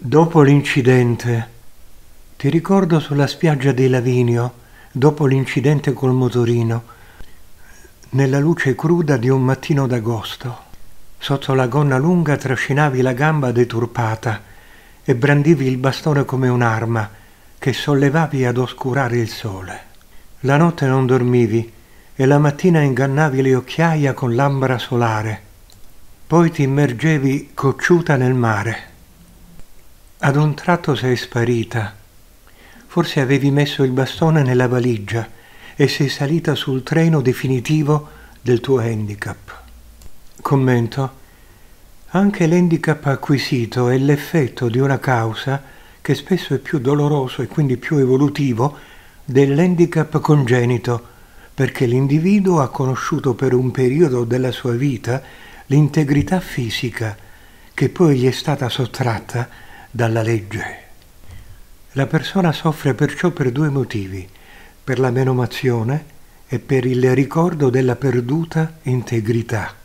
Dopo l'incidente, ti ricordo sulla spiaggia di Lavinio, dopo l'incidente col motorino, nella luce cruda di un mattino d'agosto. Sotto la gonna lunga trascinavi la gamba deturpata e brandivi il bastone come un'arma che sollevavi ad oscurare il sole. La notte non dormivi e la mattina ingannavi le occhiaia con l'ambra solare. Poi ti immergevi cocciuta nel mare. Ad un tratto sei sparita. Forse avevi messo il bastone nella valigia e sei salita sul treno definitivo del tuo handicap. Commento. Anche l'handicap acquisito è l'effetto di una causa che spesso è più doloroso e quindi più evolutivo dell'handicap congenito, perché l'individuo ha conosciuto per un periodo della sua vita l'integrità fisica che poi gli è stata sottratta dalla legge. La persona soffre perciò per due motivi, per la menomazione e per il ricordo della perduta integrità.